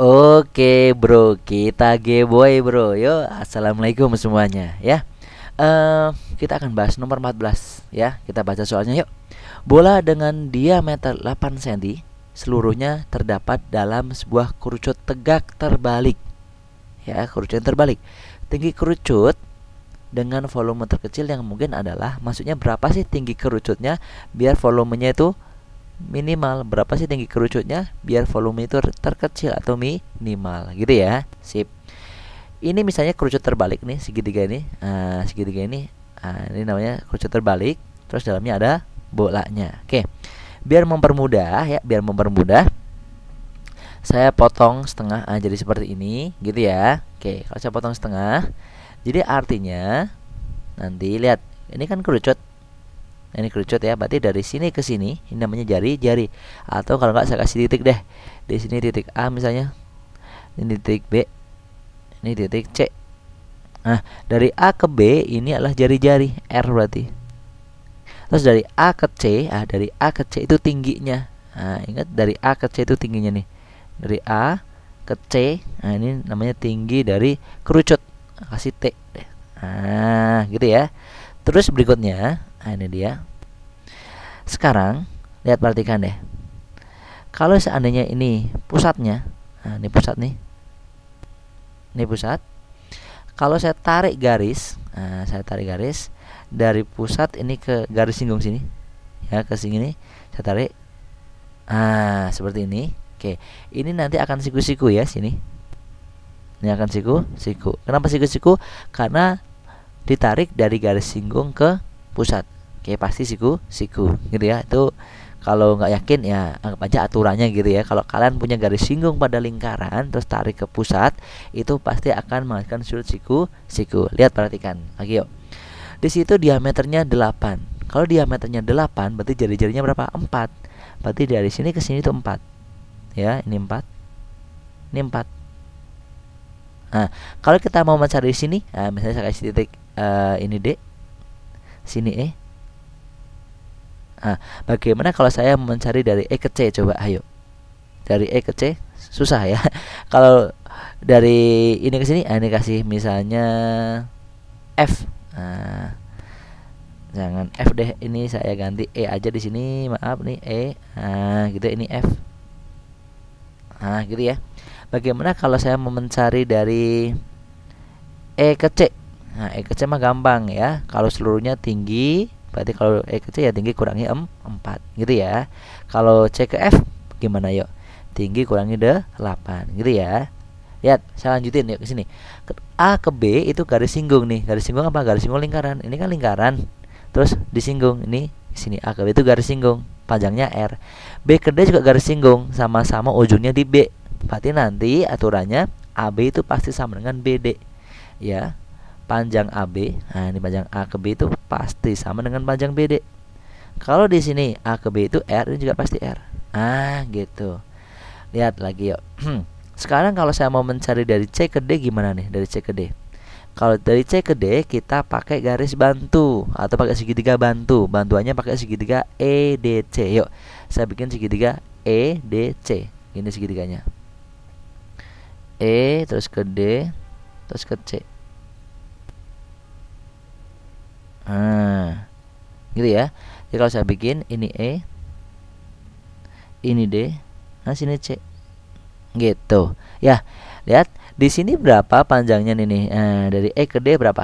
Oke bro, kita geboy bro. Yo, assalamualaikum semuanya ya. Uh, kita akan bahas nomor 14 ya. Kita baca soalnya yuk. Bola dengan diameter 8 cm seluruhnya terdapat dalam sebuah kerucut tegak terbalik. Ya, kerucut terbalik. Tinggi kerucut dengan volume terkecil yang mungkin adalah maksudnya berapa sih tinggi kerucutnya biar volumenya itu minimal berapa sih tinggi kerucutnya biar volume itu terkecil atau minimal gitu ya sip ini misalnya kerucut terbalik nih segitiga ini uh, segitiga ini uh, ini namanya kerucut terbalik terus dalamnya ada bolanya oke biar mempermudah ya biar mempermudah saya potong setengah uh, jadi seperti ini gitu ya oke kalau saya potong setengah jadi artinya nanti lihat ini kan kerucut ini kerucut ya berarti dari sini ke sini ini namanya jari-jari atau kalau nggak saya kasih titik deh di sini titik A misalnya ini titik B ini titik C nah dari A ke B ini adalah jari-jari R berarti terus dari A ke C ah dari A ke C itu tingginya nah, ingat dari A ke C itu tingginya nih dari A ke C nah ini namanya tinggi dari kerucut kasih T nah gitu ya terus berikutnya nah, ini dia sekarang lihat perhatikan deh kalau seandainya ini pusatnya nah ini pusat nih ini pusat kalau saya tarik garis nah, saya tarik garis dari pusat ini ke garis singgung sini ya ke sini saya tarik ah seperti ini oke ini nanti akan siku-siku ya sini ini akan siku siku kenapa siku-siku karena ditarik dari garis singgung ke pusat oke pasti siku siku gitu ya itu kalau nggak yakin ya anggap aja aturannya gitu ya kalau kalian punya garis singgung pada lingkaran terus tarik ke pusat itu pasti akan menghasilkan sudut siku siku lihat perhatikan lagi yuk di situ diameternya 8 kalau diameternya 8 berarti jari-jarinya berapa 4 berarti dari sini ke sini itu 4 ya ini 4 ini 4 Nah, kalau kita mau mencari di sini, nah, misalnya saya kasih titik uh, ini D, sini eh nah, bagaimana kalau saya mencari dari E ke C coba ayo dari E ke C susah ya kalau dari ini ke sini ah, ini kasih misalnya F nah, jangan F deh ini saya ganti E aja di sini maaf nih E nah gitu ini F nah gitu ya bagaimana kalau saya mencari dari E ke C Nah, E kecil mah gampang ya. Kalau seluruhnya tinggi, berarti kalau E kecil ya tinggi kurangi em 4 gitu ya. Kalau C ke F gimana yuk? Tinggi kurangi D 8 gitu ya. Lihat, saya lanjutin yuk ke sini. A ke B itu garis singgung nih. Garis singgung apa? Garis singgung lingkaran. Ini kan lingkaran. Terus disinggung. Ini sini A ke B itu garis singgung, panjangnya R. B ke D juga garis singgung, sama-sama ujungnya di B. Berarti nanti aturannya AB itu pasti sama dengan BD. Ya, panjang AB, nah ini panjang A ke B itu pasti sama dengan panjang BD. Kalau di sini A ke B itu R, ini juga pasti R. Ah, gitu. Lihat lagi yuk. Hmm. Sekarang kalau saya mau mencari dari C ke D gimana nih? Dari C ke D. Kalau dari C ke D kita pakai garis bantu atau pakai segitiga bantu. Bantuannya pakai segitiga EDC. Yuk, saya bikin segitiga EDC. Ini segitiganya. E terus ke D terus ke C nah, gitu ya jadi kalau saya bikin ini E ini D nah sini C gitu ya lihat di sini berapa panjangnya nih eh, dari E ke D berapa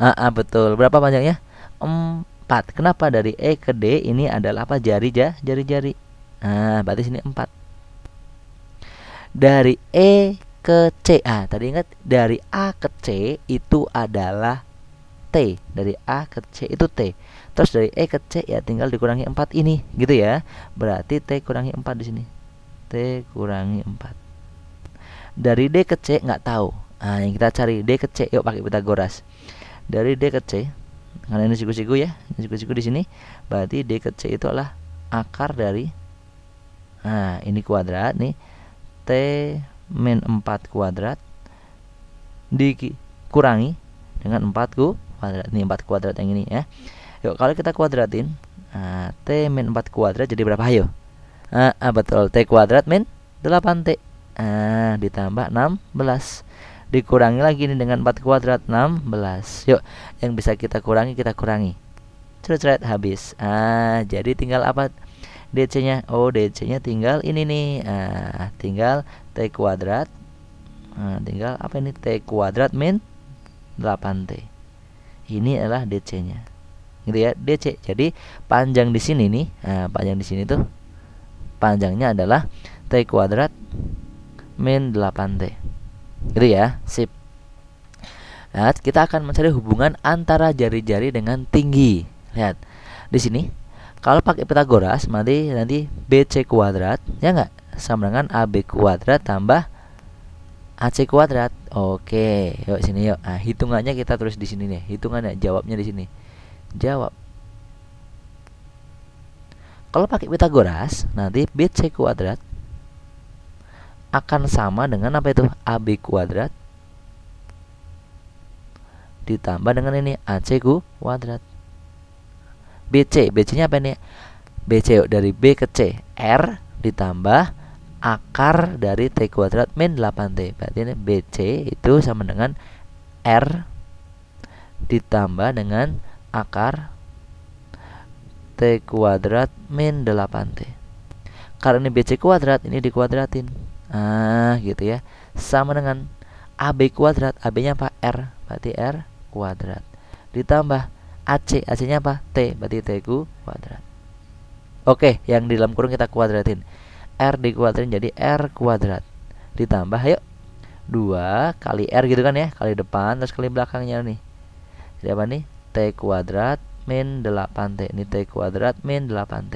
ah, ah betul berapa panjangnya 4 kenapa dari E ke D ini adalah apa jari ja jari-jari nah berarti sini 4 dari E ke C ah tadi ingat dari A ke C itu adalah T dari A ke C itu T terus dari E ke C ya tinggal dikurangi 4 ini gitu ya berarti T kurangi 4 di sini T kurangi 4 dari D ke C nggak tahu nah, yang kita cari D ke C yuk pakai Pitagoras dari D ke C karena ini siku-siku ya siku-siku di sini berarti D ke C itu adalah akar dari nah ini kuadrat nih T min 4 kuadrat dikurangi dengan 4 ku kuadrat nih 4 kuadrat yang ini ya yuk kalau kita kuadratin nah, t min 4 kuadrat jadi berapa ayo ah, ah betul t kuadrat min 8 t ah, ditambah 16 dikurangi lagi nih dengan 4 kuadrat 16 yuk yang bisa kita kurangi kita kurangi cerit habis ah jadi tinggal apa DC nya oh DC nya tinggal ini nih ah tinggal T kuadrat nah, tinggal apa ini T kuadrat min 8T ini adalah DC-nya gitu ya DC jadi panjang di sini nih nah, panjang di sini tuh panjangnya adalah T kuadrat min 8T gitu ya sip Nah, kita akan mencari hubungan antara jari-jari dengan tinggi. Lihat. Di sini kalau pakai Pitagoras, nanti nanti BC kuadrat, ya enggak? Sama dengan AB kuadrat tambah AC kuadrat. Oke, yuk sini yuk. Nah, hitungannya kita terus di sini nih. Hitungannya jawabnya di sini. Jawab. Kalau pakai Pitagoras, nanti BC kuadrat akan sama dengan apa itu? AB kuadrat ditambah dengan ini AC kuadrat. BC, BC-nya apa ini? BC yuk, dari B ke C, R ditambah akar dari T kuadrat min 8T berarti ini BC itu sama dengan R ditambah dengan akar T kuadrat min 8T karena ini BC kuadrat ini dikuadratin ah gitu ya sama dengan AB kuadrat AB nya apa R berarti R kuadrat ditambah AC AC nya apa T berarti T kuadrat Oke yang di dalam kurung kita kuadratin R dikuadratin jadi R kuadrat ditambah yuk 2 kali R gitu kan ya kali depan terus kali belakangnya nih jadi apa nih T kuadrat min 8T ini T kuadrat min 8T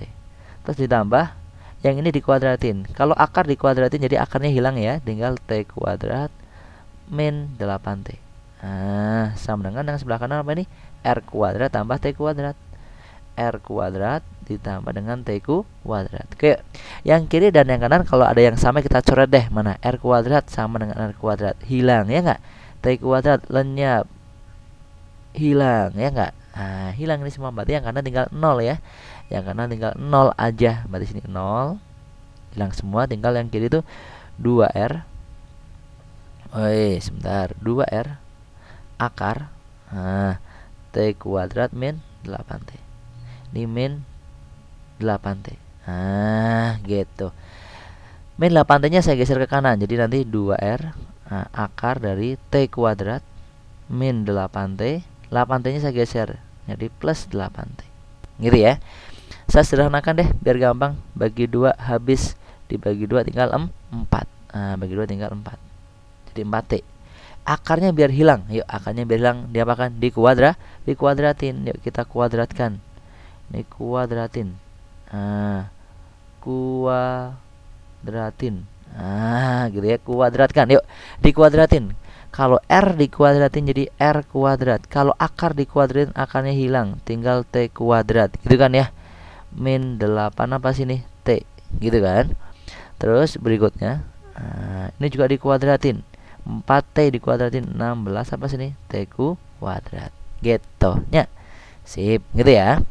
terus ditambah yang ini dikuadratin kalau akar dikuadratin jadi akarnya hilang ya tinggal T kuadrat min 8T nah sama dengan yang sebelah kanan apa ini R kuadrat tambah T kuadrat R kuadrat ditambah dengan T kuadrat. Oke, yang kiri dan yang kanan kalau ada yang sama kita coret deh. Mana? R kuadrat sama dengan R kuadrat. Hilang ya nggak? T kuadrat lenyap. Hilang ya nggak? Nah, hilang ini semua berarti yang kanan tinggal nol ya. Yang kanan tinggal nol aja. Berarti sini 0. Hilang semua tinggal yang kiri itu 2R. Oi, sebentar. 2R akar. Nah, T kuadrat min 8T. Ini min delapan t Ah, gitu. min delapan t nya saya geser ke kanan. Jadi nanti dua r nah, akar dari T kuadrat min delapan t delapan 8T-nya saya geser. Jadi plus delapan t Gitu ya. Saya sederhanakan deh biar gampang. Bagi dua habis dibagi dua tinggal empat Nah, bagi dua tinggal empat Jadi empat t Akarnya biar hilang. Yuk, akarnya biar hilang diapakan? Di kuadrat, di kuadratin Yuk kita kuadratkan. Ini kuadratin Nah, kuadratin. ah gitu ya, kuadratkan. Yuk, dikuadratin. Kalau R dikuadratin jadi R kuadrat. Kalau akar dikuadratin akarnya hilang, tinggal T kuadrat. Gitu kan ya. Min 8 apa sih nih? T. Gitu kan. Terus berikutnya, nah, ini juga dikuadratin. 4T dikuadratin 16 apa sih nih? T kuadrat. Gitu. Ya. Sip, gitu ya.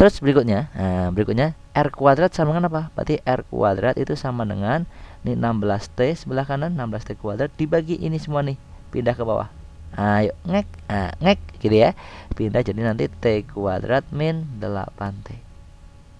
Terus berikutnya, nah, berikutnya R kuadrat sama dengan apa? Berarti R kuadrat itu sama dengan ini 16T sebelah kanan 16T kuadrat dibagi ini semua nih, pindah ke bawah. Ayo nah, ngek, nah, ngek gitu ya. Pindah jadi nanti T kuadrat min 8T.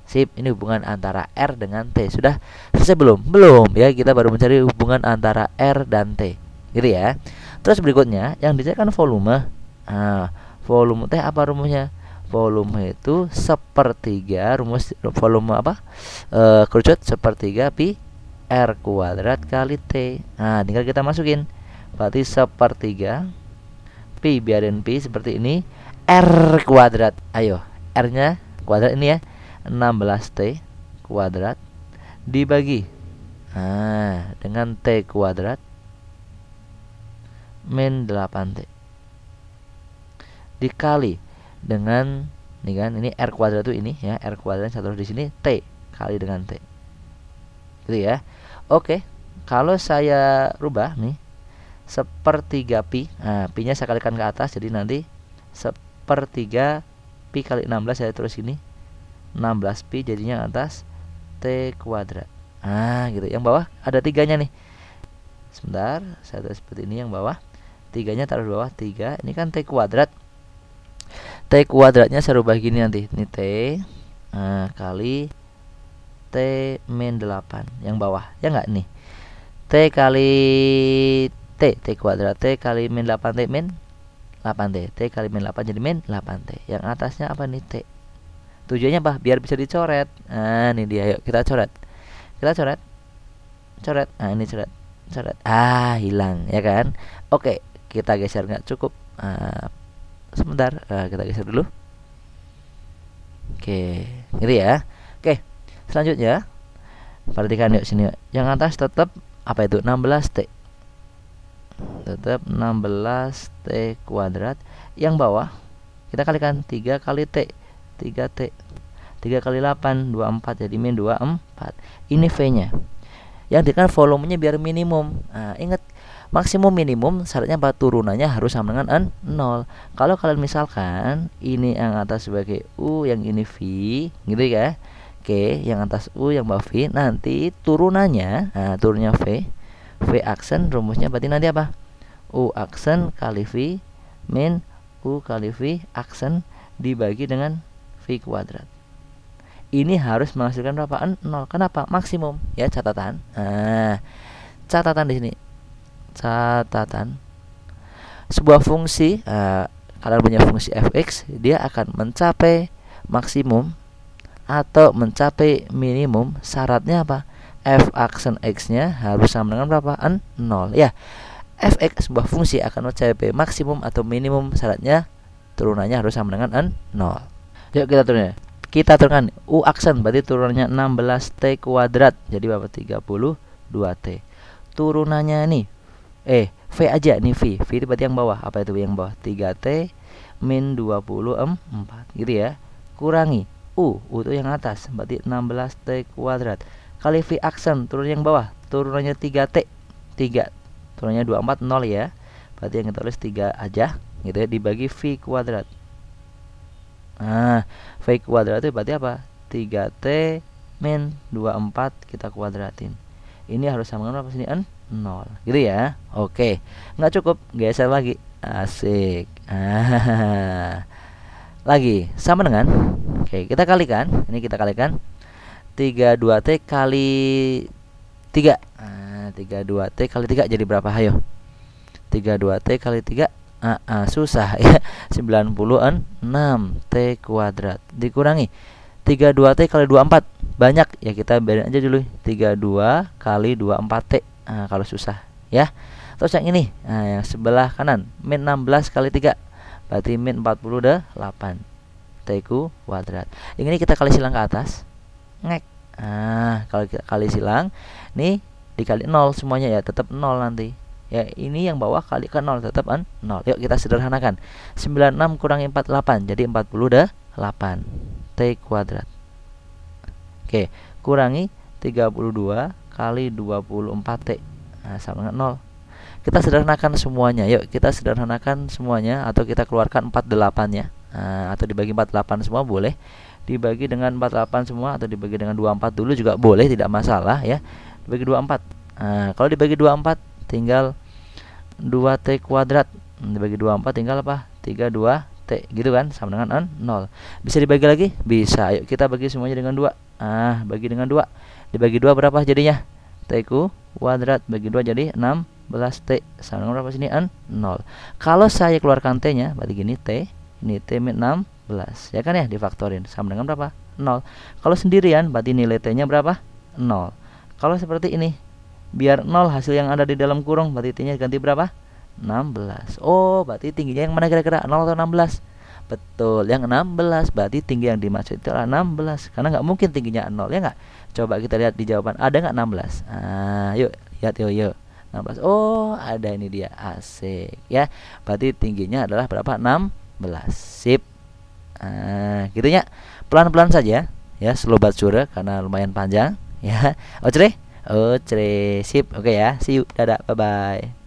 Sip, ini hubungan antara R dengan T. Sudah selesai belum? Belum ya, kita baru mencari hubungan antara R dan T. Gitu ya. Terus berikutnya yang dicari kan volume. Nah, volume T apa rumusnya? volume itu sepertiga rumus volume apa e, kerucut sepertiga pi r kuadrat kali t nah tinggal kita masukin berarti sepertiga pi biarin pi seperti ini r kuadrat ayo r nya kuadrat ini ya 16 t kuadrat dibagi nah, dengan t kuadrat min 8 t dikali dengan ini kan ini r kuadrat itu ini ya r kuadrat satu di sini t kali dengan t gitu ya oke kalau saya rubah nih sepertiga pi nah, pi nya saya kalikan ke atas jadi nanti sepertiga pi kali 16 saya terus ini 16 pi jadinya atas t kuadrat ah gitu yang bawah ada tiganya nih sebentar saya tulis seperti ini yang bawah tiganya taruh di bawah tiga ini kan t kuadrat T kuadratnya saya rubah gini nanti Ini T nah, Kali T min 8 Yang bawah Ya nggak nih T kali T T kuadrat T kali min 8 T min 8T T kali min 8 jadi min 8T Yang atasnya apa nih T Tujuannya apa? Biar bisa dicoret Nah ini dia yuk kita coret Kita coret Coret Nah ini coret Coret Ah hilang ya kan Oke kita geser nggak cukup uh, sebentar nah, kita geser dulu oke gitu ya oke selanjutnya perhatikan yuk sini yuk. yang atas tetap apa itu 16t tetap 16t kuadrat yang bawah kita kalikan 3 kali t 3t 3 kali 8 24 jadi min 24 ini V nya yang dikatakan volumenya biar minimum nah, ingat maksimum minimum syaratnya apa turunannya harus sama dengan n 0 kalau kalian misalkan ini yang atas sebagai U yang ini V gitu ya Oke yang atas U yang bawah V nanti turunannya nah, turunnya V V aksen rumusnya berarti nanti apa U aksen kali V min U kali V aksen dibagi dengan V kuadrat ini harus menghasilkan berapa? 0. Kenapa? Maksimum ya catatan. Nah, catatan di sini catatan sebuah fungsi uh, kalian punya fungsi fx dia akan mencapai maksimum atau mencapai minimum syaratnya apa f aksen x nya harus sama dengan berapa n 0 ya fx sebuah fungsi akan mencapai maksimum atau minimum syaratnya turunannya harus sama dengan n 0 yuk kita turunnya kita turunkan u aksen berarti turunannya 16t kuadrat jadi berapa 32t turunannya nih eh V aja nih V V itu berarti yang bawah apa itu yang bawah 3T min 24 gitu ya kurangi U U itu yang atas berarti 16T kuadrat kali V aksen turun yang bawah turunannya 3T 3 turunannya 24 0 ya berarti yang kita tulis 3 aja gitu ya dibagi V kuadrat nah V kuadrat itu berarti apa 3T min 24 kita kuadratin ini harus sama dengan apa sini n nol gitu ya oke nggak cukup geser lagi asik lagi sama dengan oke kita kalikan ini kita kalikan 32 t kali 3 32 ah, t kali 3 jadi berapa ayo 32 t kali 3 ah, ah, susah ya 96 t kuadrat dikurangi 32 t kali 24 banyak ya kita bedain aja dulu 32 kali 24 T nah, kalau susah ya terus yang ini nah, yang sebelah kanan min 16 kali 3 berarti min 48 T kuadrat yang ini kita kali silang ke atas ngek nah kalau kita kali silang ini dikali 0 semuanya ya tetap 0 nanti ya ini yang bawah kali ke 0 tetap 0 kan? yuk kita sederhanakan 96 kurangi 48 jadi 48 T kuadrat Oke, kurangi 32 kali 24T. Nah, sama dengan 0 kita sederhanakan semuanya yuk kita sederhanakan semuanya atau kita keluarkan 48 ya nah, atau dibagi 48 semua boleh dibagi dengan 48 semua atau dibagi dengan 24 dulu juga boleh tidak masalah ya dibagi 24 nah, kalau dibagi 24 tinggal 2t kuadrat dibagi 24 tinggal apa 32 T gitu kan sama dengan n 0 bisa dibagi lagi bisa yuk kita bagi semuanya dengan dua ah bagi dengan dua dibagi dua berapa jadinya T ku kuadrat bagi dua jadi 16 T sama dengan berapa sini n 0 kalau saya keluarkan T nya berarti gini T ini T 16 ya kan ya difaktorin sama dengan berapa 0 kalau sendirian berarti nilai T nya berapa 0 kalau seperti ini biar 0 hasil yang ada di dalam kurung berarti T nya ganti berapa 16 Oh berarti tingginya yang mana kira-kira 0 atau 16 Betul yang 16 berarti tinggi yang dimaksud itu adalah 16 Karena nggak mungkin tingginya 0 ya nggak Coba kita lihat di jawaban ada nggak 16 ah, Yuk lihat yuk yuk 16 Oh ada ini dia asik ya Berarti tingginya adalah berapa 16 Sip ah, Gitu ya Pelan-pelan saja ya slow but sure karena lumayan panjang ya oke Ocre sip oke okay, ya see you dadah bye bye